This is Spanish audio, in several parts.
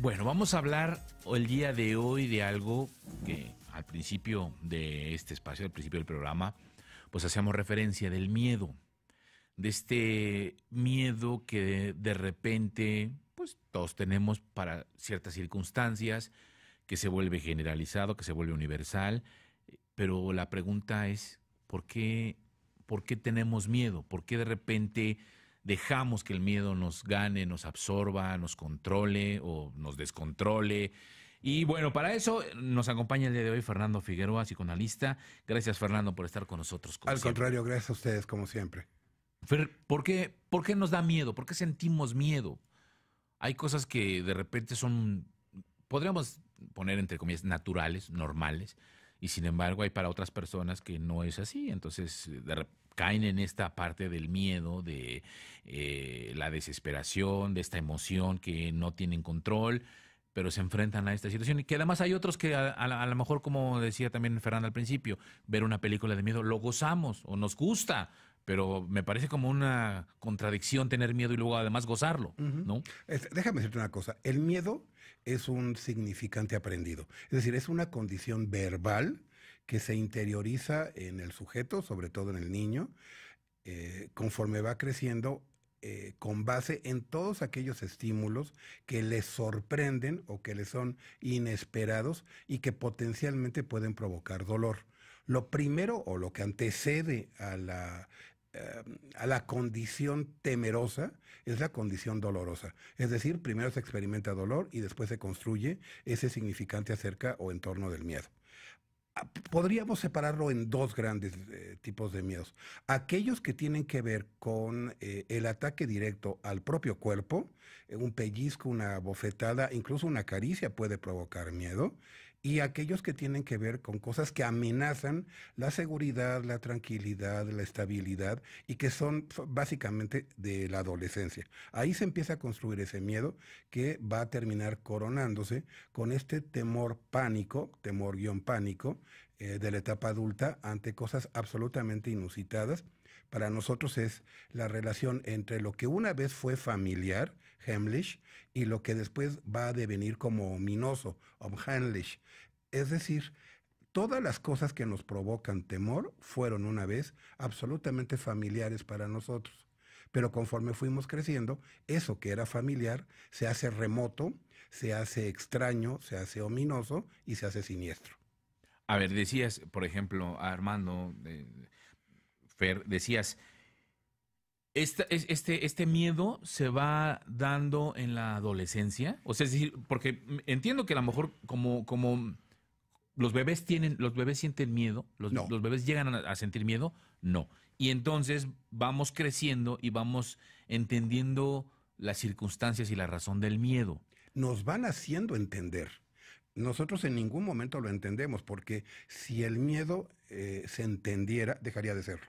bueno, vamos a hablar el día de hoy de algo que al principio de este espacio, al principio del programa, pues hacíamos referencia del miedo, de este miedo que de repente, pues todos tenemos para ciertas circunstancias, que se vuelve generalizado, que se vuelve universal, pero la pregunta es, ¿por qué, por qué tenemos miedo? ¿Por qué de repente dejamos que el miedo nos gane, nos absorba, nos controle o nos descontrole. Y bueno, para eso nos acompaña el día de hoy Fernando Figueroa, psicoanalista. Gracias Fernando por estar con nosotros. Al contrario, gracias a ustedes como siempre. ¿por ¿por qué nos da miedo? ¿Por qué sentimos miedo? Hay cosas que de repente son, podríamos poner entre comillas, naturales, normales, y sin embargo hay para otras personas que no es así. Entonces, de repente caen en esta parte del miedo, de eh, la desesperación, de esta emoción que no tienen control, pero se enfrentan a esta situación. Y que además hay otros que a, lo mejor, como decía también Fernanda al principio, ver una película de miedo lo gozamos o nos gusta, pero me parece como una contradicción tener miedo y luego además gozarlo, ¿no? déjame decirte una cosa, el miedo es un significante aprendido, es decir, es una condición verbal que se interioriza en el sujeto, sobre todo en el niño, eh, conforme va creciendo eh, con base en todos aquellos estímulos que le sorprenden o que le son inesperados y que potencialmente pueden provocar dolor. Lo primero o lo que antecede a la, eh, a la condición temerosa es la condición dolorosa. Es decir, primero se experimenta dolor y después se construye ese significante acerca o en torno del miedo podríamos separarlo en dos grandes eh, tipos de miedos. Aquellos que tienen que ver con eh, el ataque directo al propio cuerpo, eh, un pellizco, una bofetada, incluso una caricia puede provocar miedo y aquellos que tienen que ver con cosas que amenazan la seguridad, la tranquilidad, la estabilidad y que son básicamente de la adolescencia. Ahí se empieza a construir ese miedo que va a terminar coronándose con este temor pánico, temor guión pánico, eh, de la etapa adulta ante cosas absolutamente inusitadas para nosotros es la relación entre lo que una vez fue familiar, Heimlich, y lo que después va a devenir como ominoso, Heimlich. Es decir, todas las cosas que nos provocan temor fueron una vez absolutamente familiares para nosotros. Pero conforme fuimos creciendo, eso que era familiar se hace remoto, se hace extraño, se hace ominoso y se hace siniestro. A ver, decías, por ejemplo, Armando, Fer, decías, este, este miedo se va dando en la adolescencia. O sea, decir, porque entiendo que a lo mejor como, como los bebés tienen, los bebés sienten miedo, los, bebés llegan a, sentir miedo, no. Y entonces vamos creciendo y vamos entendiendo las circunstancias y la razón del miedo. Nos van haciendo entender. Nosotros en ningún momento lo entendemos, porque si el miedo eh, se entendiera, dejaría de serlo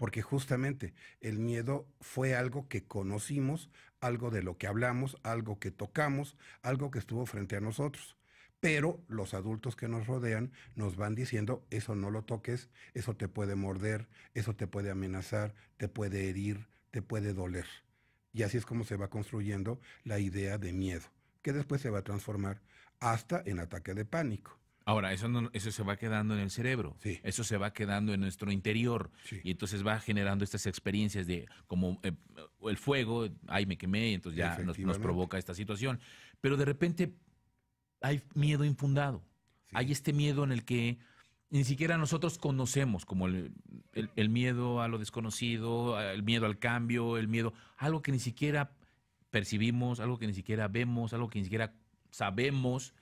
porque justamente el miedo fue algo que conocimos, algo de lo que hablamos, algo que tocamos, algo que estuvo frente a nosotros. Pero los adultos que nos rodean nos van diciendo, eso no lo toques, eso te puede morder, eso te puede amenazar, te puede herir, te puede doler. Y así es como se va construyendo la idea de miedo, que después se va a transformar hasta en ataque de pánico. Ahora, eso, eso se va quedando en el cerebro, eso se va quedando en nuestro interior y entonces va generando estas experiencias de como eh, el fuego, ay me quemé, entonces ya nos, provoca esta situación. Pero de repente hay miedo infundado, hay este miedo en el que ni siquiera nosotros conocemos, como el, el miedo a lo desconocido, el miedo al cambio, el miedo, algo que ni siquiera percibimos, algo que ni siquiera vemos, algo que ni siquiera sabemos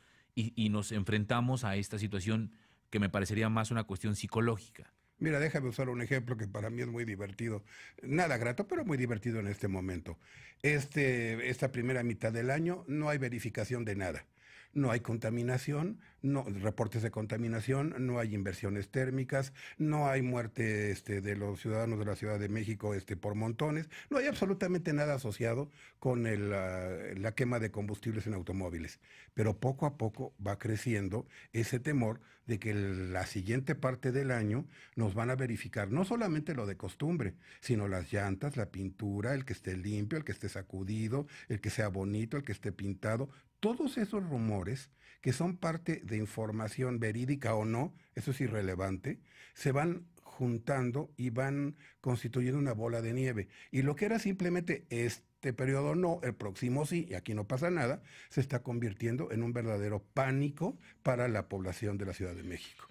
y, nos enfrentamos a esta situación que me parecería más una cuestión psicológica. Mira, déjame usar un ejemplo que para mí es muy divertido. Nada grato, pero muy divertido en este momento. Este, esta primera mitad del año no hay verificación de nada no hay contaminación, no reportes de contaminación, no hay inversiones térmicas, no hay muerte este, de los ciudadanos de la Ciudad de México este, por montones, no hay absolutamente nada asociado con ah, la quema de combustibles en automóviles. Pero poco a poco va creciendo ese temor de que la siguiente parte del año nos van a verificar no solamente lo de costumbre, sino las llantas, la pintura, el que esté limpio, el que esté sacudido, el que sea bonito, el que esté pintado, todos esos rumores, que son parte de información verídica o no, eso es irrelevante, se van juntando y van constituyendo una bola de nieve. Y lo que era simplemente este periodo no, el próximo sí, y aquí no pasa nada, se está convirtiendo en un verdadero pánico para la población de la Ciudad de México.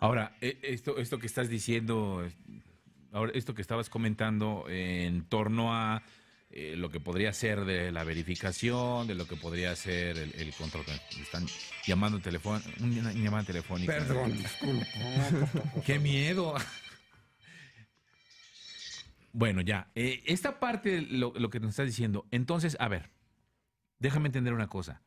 Ahora, e, esto, esto que estás diciendo, ahora esto que estabas comentando en torno a eh, lo que podría ser de la verificación, de lo que podría ser el, control. Están llamando teléfono, llamada telefónica. Perdón, disculpa. ¡Qué miedo! bueno, ya. Eh, esta parte, lo, que nos estás diciendo. Entonces, a ver, déjame entender una cosa.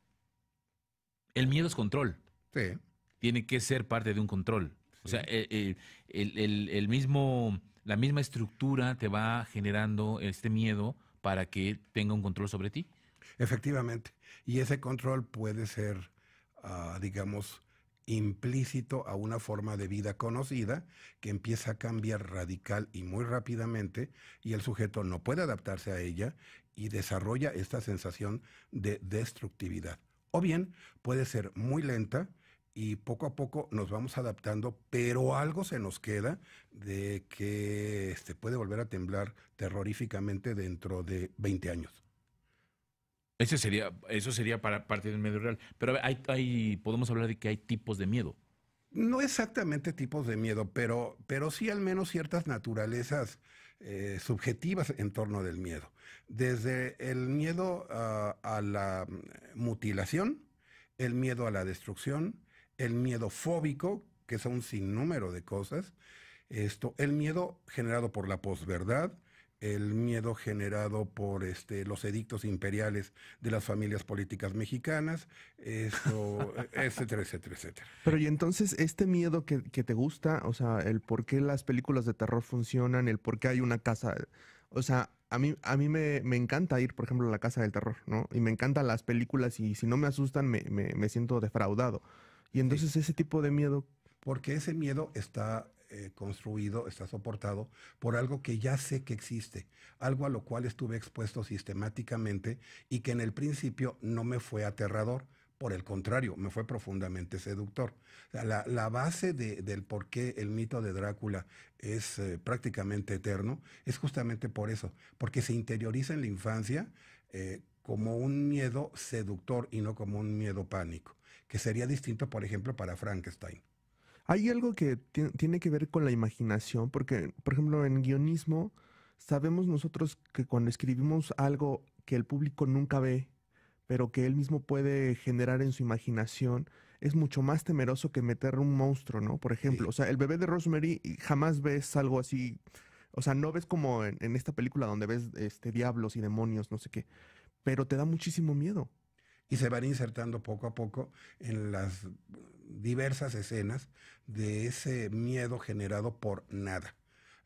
El miedo es control. Sí. Tiene que ser parte de un control. O sea, eh, el mismo, la misma estructura te va generando este miedo para que tenga un control sobre ti. Efectivamente. Y ese control puede ser, ah, digamos, implícito a una forma de vida conocida que empieza a cambiar radical y muy rápidamente y el sujeto no puede adaptarse a ella y desarrolla esta sensación de destructividad. O bien puede ser muy lenta, y poco a poco nos vamos adaptando, pero algo se nos queda de que este, puede volver a temblar terroríficamente dentro de 20 años. Ese sería, eso sería para parte del medio real. Pero hay, podemos hablar de que hay tipos de miedo. No exactamente tipos de miedo, pero, pero sí al menos ciertas naturalezas eh, subjetivas en torno del miedo. Desde el miedo ah, a la mm, mutilación, el miedo a la destrucción, el miedo fóbico, que es un sinnúmero de cosas, esto, el miedo generado por la posverdad, el miedo generado por este, los edictos imperiales de las familias políticas mexicanas, esto, etcétera, etcétera, etcétera. Pero y entonces este miedo que, te gusta, o sea, el por qué las películas de terror funcionan, el por qué hay una casa, o sea, a mí, a mí me, encanta ir, por ejemplo, a la casa del terror, ¿no? Y me encantan las películas y si no me asustan me siento defraudado. Y entonces ese tipo de miedo... Porque ese miedo está eh, construido, está soportado por algo que ya sé que existe, algo a lo cual estuve expuesto sistemáticamente y que en el principio no me fue aterrador. Por el contrario, me fue profundamente seductor. La, base del por qué el mito de Drácula es eh, prácticamente eterno es justamente por eso, porque se interioriza en la infancia eh, como un miedo seductor y no como un miedo pánico que sería distinto, por ejemplo, para Frankenstein. Hay algo que tiene que ver con la imaginación, porque, por ejemplo, en guionismo sabemos nosotros que cuando escribimos algo que el público nunca ve, pero que él mismo puede generar en su imaginación, es mucho más temeroso que meter un monstruo, ¿no? Por ejemplo, o sea, el bebé de Rosemary jamás ves algo así, o sea, no ves como en, en esta película donde ves este, diablos y demonios, no sé qué, pero te da muchísimo miedo y se van insertando poco a poco en las diversas escenas de ese miedo generado por nada.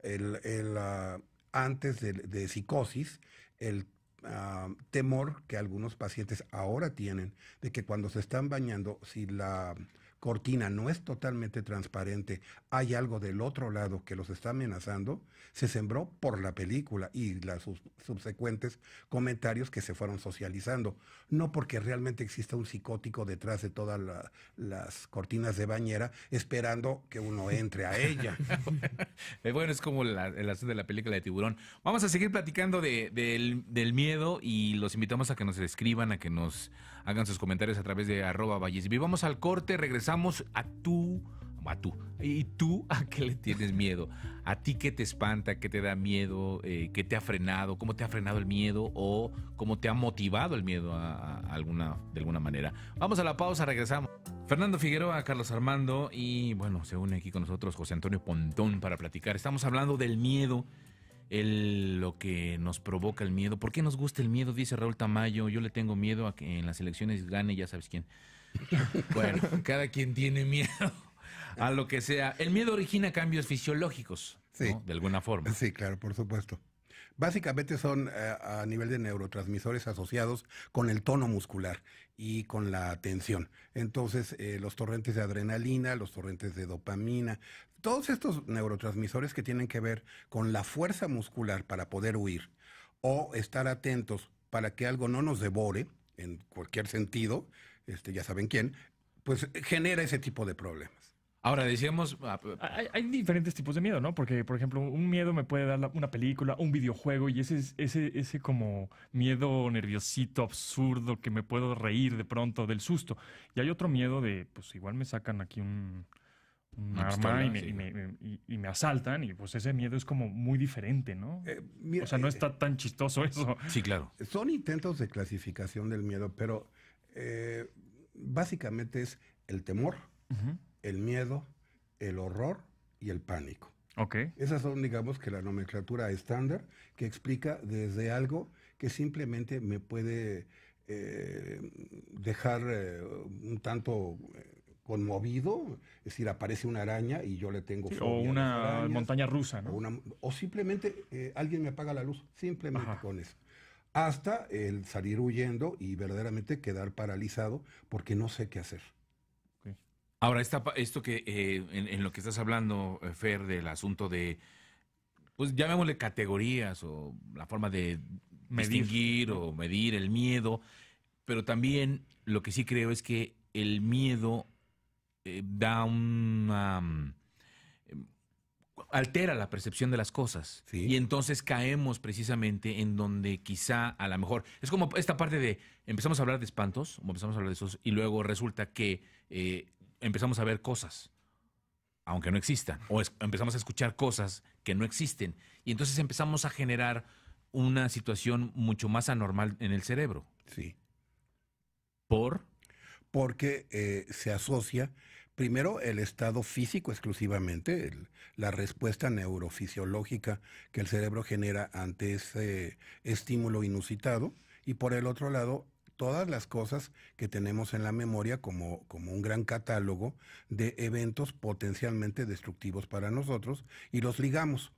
El, ah, antes de, psicosis, el ah, temor que algunos pacientes ahora tienen de que cuando se están bañando, si la cortina no es totalmente transparente, hay algo del otro lado que los está amenazando, se sembró por la película y los subsecuentes comentarios que se fueron socializando, no porque realmente exista un psicótico detrás de todas las cortinas de bañera esperando que uno entre a ella. bueno, es como el asunto de la película de tiburón. Vamos a seguir platicando del miedo y los invitamos a que nos escriban, a que nos Hagan sus comentarios a través de arroba Vallesvi. Vamos al corte, regresamos a tú, a tú. ¿Y tú a qué le tienes miedo? ¿A ti qué te espanta, qué te da miedo, eh, qué te ha frenado, cómo te ha frenado el miedo o cómo te ha motivado el miedo alguna, de alguna manera? Vamos a la pausa, regresamos. Fernando Figueroa, Carlos Armando y bueno, se une aquí con nosotros José Antonio Pontón para platicar. Estamos hablando del miedo lo que nos provoca el miedo. ¿Por qué nos gusta el miedo? Dice Raúl Tamayo, yo le tengo miedo a que en las elecciones gane ya sabes quién. Bueno, cada quien tiene miedo a lo que sea. El miedo origina cambios fisiológicos, sí. De alguna forma. Sí, claro, por supuesto. Básicamente son eh, a nivel de neurotransmisores asociados con el tono muscular y con la tensión. Entonces, eh, los torrentes de adrenalina, los torrentes de dopamina, todos estos neurotransmisores que tienen que ver con la fuerza muscular para poder huir o estar atentos para que algo no nos devore, en cualquier sentido, este, ya saben quién, pues genera ese tipo de problemas. Ahora decíamos... Ah, ah, hay, diferentes tipos de miedo, ¿no? Porque, por ejemplo, un miedo me puede dar una película, un videojuego, y ese, ese, ese como miedo nerviosito, absurdo, que me puedo reír de pronto del susto. Y hay otro miedo de, pues igual me sacan aquí un, y me, asaltan y pues ese miedo es como muy diferente, ¿no? Eh, o sea, no eh, está tan chistoso eso. Sí, claro. Son intentos de clasificación del miedo, pero eh, básicamente es el temor, el miedo, el horror y el pánico. Okay. Esas son, digamos, que la nomenclatura estándar que explica desde algo que simplemente me puede dejar un tanto conmovido, es decir, aparece una araña y yo le tengo O una montaña rusa, ¿no? O, simplemente eh, alguien me apaga la luz, simplemente con eso. Hasta el salir huyendo y verdaderamente quedar paralizado porque no sé qué hacer. Ahora, esta, esto que eh, en, lo que estás hablando, eh, Fer, del asunto de, pues llamémosle categorías o la forma de distinguir o medir el miedo, pero también lo que sí creo es que el miedo eh, da una... Mm, altera la percepción de las cosas. Y entonces caemos precisamente en donde quizá a lo mejor. Es como esta parte de empezamos a hablar de espantos, empezamos a hablar de esos, y luego resulta que eh, empezamos a ver cosas, aunque no existan, o empezamos a escuchar cosas que no existen. Y entonces empezamos a generar una situación mucho más anormal en el cerebro. Sí. Por porque eh, se asocia primero el estado físico exclusivamente, la respuesta neurofisiológica que el cerebro genera ante ese estímulo inusitado, y por el otro lado todas las cosas que tenemos en la memoria como, un gran catálogo de eventos potencialmente destructivos para nosotros y los ligamos.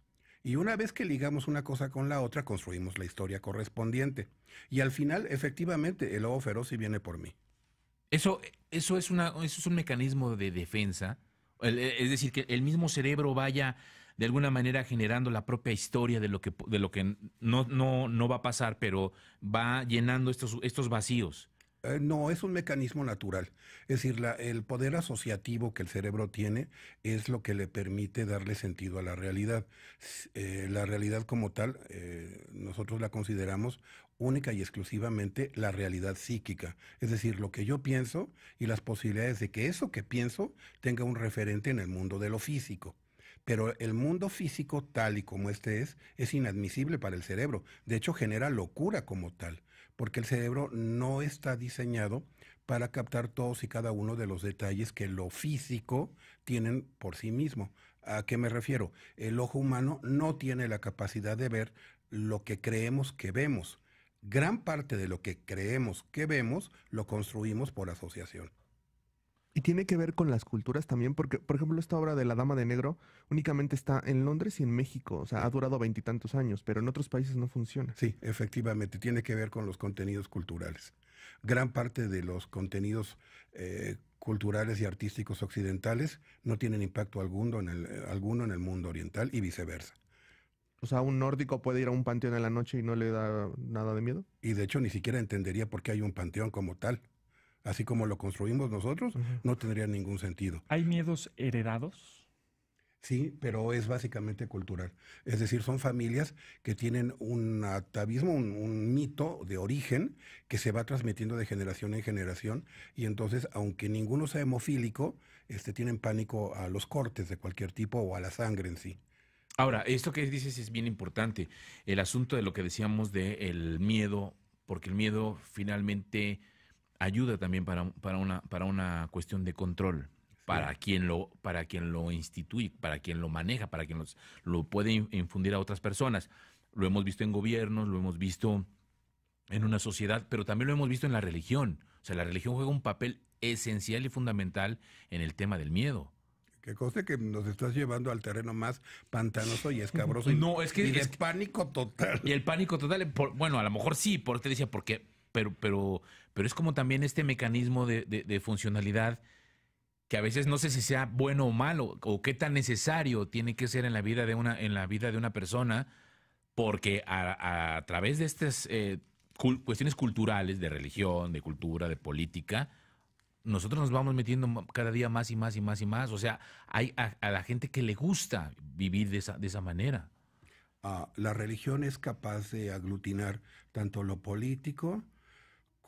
Y una vez que ligamos una cosa con la otra, construimos la historia correspondiente. Y al final, efectivamente, el lobo feroz si viene por mí. Eso, eso, es, una, eso es un mecanismo de defensa. E, es decir, que el mismo cerebro vaya de alguna manera generando la propia historia de lo que, de lo que no, no, no va a pasar, pero va llenando estos, estos vacíos. Eh, no, es un mecanismo natural. Es decir, el poder asociativo que el cerebro tiene es lo que le permite darle sentido a la realidad. Eh, la realidad como tal, eh, nosotros la consideramos única y exclusivamente la realidad psíquica. Es decir, lo que yo pienso y las posibilidades de que eso que pienso tenga un referente en el mundo de lo físico. Pero el mundo físico tal y como este es es inadmisible para el cerebro. De hecho, genera locura como tal, porque el cerebro no está diseñado para captar todos y cada uno de los detalles que lo físico tienen por sí mismo. ¿A qué me refiero? El ojo humano no tiene la capacidad de ver lo que creemos que vemos. Gran parte de lo que creemos que vemos lo construimos por asociación. Y tiene que ver con las culturas también, porque, por ejemplo, esta obra de La Dama de Negro únicamente está en Londres y en México, o sea, ha durado veintitantos años, pero en otros países no funciona. Sí, efectivamente, tiene que ver con los contenidos culturales. Gran parte de los contenidos eh, culturales y artísticos occidentales no tienen impacto alguno en, el, eh, alguno en el mundo oriental y viceversa. O sea, un nórdico puede ir a un panteón en la noche y no le da nada de miedo. Y de hecho ni siquiera entendería por qué hay un panteón como tal así como lo construimos nosotros, no tendría ningún sentido. ¿Hay miedos heredados? Sí, pero es básicamente cultural. Es decir, son familias que tienen un atavismo, un, mito de origen que se va transmitiendo de generación en generación y entonces, aunque ninguno sea hemofílico, este, tienen pánico a los cortes de cualquier tipo o a la sangre en sí. Ahora, esto que dices es bien importante, el asunto de lo que decíamos del miedo, porque el miedo finalmente ayuda también para, una, para una cuestión de control. Para quien, lo, para quien lo instituye, para quien lo maneja, para quien lo puede infundir a otras personas. Lo hemos visto en gobiernos, lo hemos visto en una sociedad, pero también lo hemos visto en la religión. O sea, la religión juega un papel esencial y fundamental en el tema del miedo. ¿Qué cosa que nos estás llevando al terreno más pantanoso y escabroso. no, es que. es el pánico total. Y el pánico total, por, bueno, a lo mejor sí, por te decía, porque pero, pero, pero es como también este mecanismo de, funcionalidad que a veces no sé si sea bueno o malo o qué tan necesario tiene que ser en la vida de una en la vida de una persona porque a, través de estas eh, cuestiones culturales de religión de cultura de política nosotros nos vamos metiendo cada día más y más y más y más o sea hay a, la gente que le gusta vivir de esa, de esa manera ah, la religión es capaz de aglutinar tanto lo político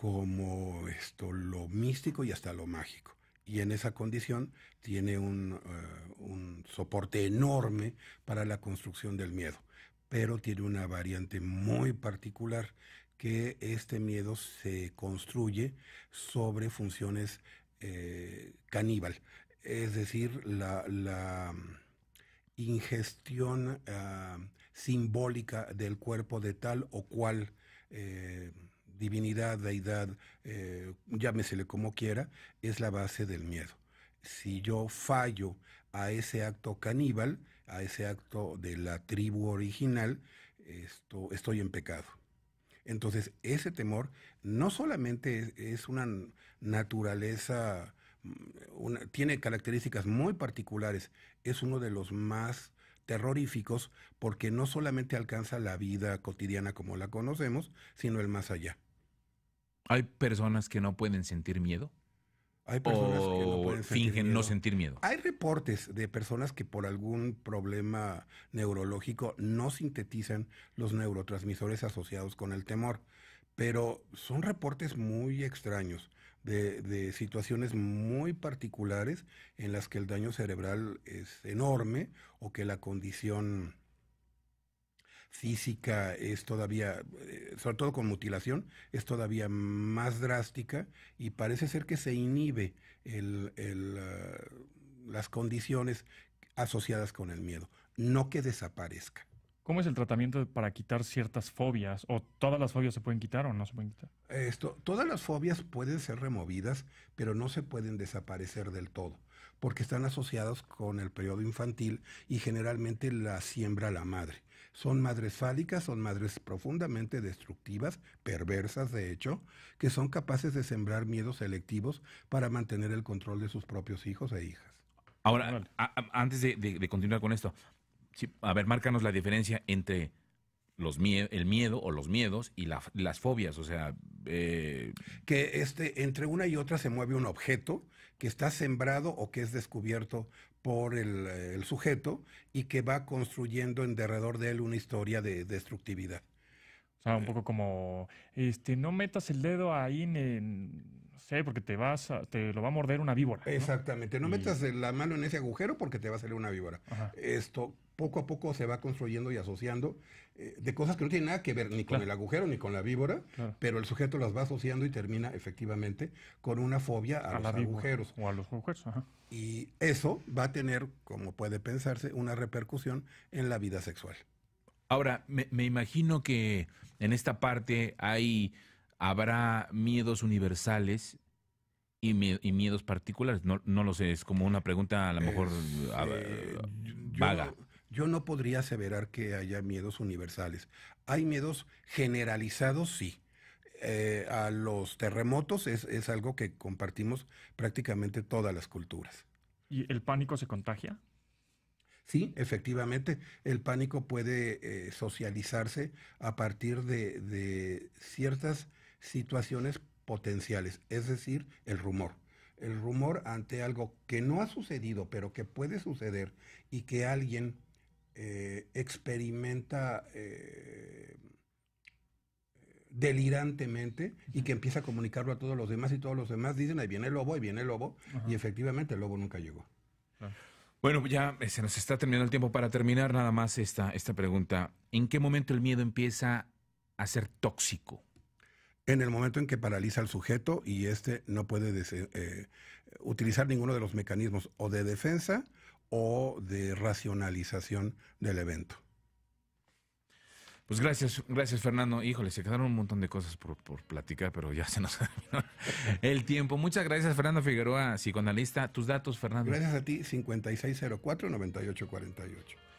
como esto, lo místico y hasta lo mágico. Y en esa condición tiene eh, un, soporte enorme para la construcción del miedo, pero tiene una variante muy particular que este miedo se construye sobre funciones eh, caníbal, es decir, la, ingestión ah, simbólica del cuerpo de tal o cual eh, divinidad, deidad, eh, llámesele como quiera, es la base del miedo. Si yo fallo a ese acto caníbal, a ese acto de la tribu original, esto, estoy en pecado. Entonces, ese temor no solamente es, una naturaleza, mm, tiene características muy particulares, es uno de los más terroríficos porque no solamente alcanza la vida cotidiana como la conocemos, sino el más allá. Hay personas que no pueden sentir miedo. Hay personas o que fingen no sentir miedo. Hay reportes de personas que por algún problema neurológico no sintetizan los neurotransmisores asociados con el temor, pero son reportes muy extraños de situaciones muy particulares en las que el daño cerebral es enorme o que la condición física es todavía, eh, sobre todo con mutilación, es todavía más drástica y parece ser que se inhibe ah, las condiciones asociadas con el miedo, no que desaparezca. ¿Cómo es el tratamiento para quitar ciertas fobias? ¿O todas las fobias se pueden quitar o no se pueden quitar? todas las fobias pueden ser removidas, pero no se pueden desaparecer del todo, porque están asociadas con el periodo infantil y generalmente la siembra la madre. Son madres fálicas, son madres profundamente destructivas, perversas de hecho, que son capaces de sembrar miedos selectivos para mantener el control de sus propios hijos e hijas. Ahora, antes de, continuar con esto, a ver, márcanos la diferencia entre los el miedo o los miedos y las fobias, o sea... Eh, que este, entre una y otra se mueve un objeto que está sembrado o que es descubierto por el, sujeto y que va construyendo en derredor de él una historia de destructividad. O sea, un poco como, este, no metas el dedo ahí en, no sé, porque te vas, te lo va a morder una víbora. Exactamente, no metas la mano en ese agujero porque te va a salir una víbora. Esto, poco a poco se va construyendo y asociando eh, de cosas que no tienen nada que ver ni con el agujero ni con la víbora, pero el sujeto las va asociando y termina efectivamente con una fobia a, los agujeros. O a los agujeros, Y eso va a tener, como puede pensarse, una repercusión en la vida sexual. Ahora, me, imagino que en esta parte hay, habrá miedos universales y, miedos particulares? No, lo sé, es como una pregunta a lo mejor este, vaga. Yo no podría aseverar que haya miedos universales. Hay miedos generalizados, sí. Eh, a los terremotos es, algo que compartimos prácticamente todas las culturas. ¿Y el pánico se contagia? Sí, efectivamente, el pánico puede eh, socializarse a partir de, ciertas situaciones potenciales, es decir, el rumor. El rumor ante algo que no ha sucedido, pero que puede suceder y que alguien eh, experimenta eh, delirantemente y que empieza a comunicarlo a todos los demás y todos los demás dicen, ahí viene el lobo, ahí viene el lobo, y efectivamente el lobo nunca llegó. Bueno, pues ya eh, se nos está terminando el tiempo. Para terminar nada más esta, esta pregunta, ¿en qué momento el miedo empieza a ser tóxico? en el momento en que paraliza al sujeto y éste no puede utilizar ninguno de los mecanismos o de defensa o de racionalización del evento. Pues gracias, gracias Fernando. Híjole, se quedaron un montón de cosas por, platicar, pero ya se nos el tiempo. Muchas gracias Fernando Figueroa, psicoanalista. Tus datos, Fernando. Gracias a ti, 5604-9848.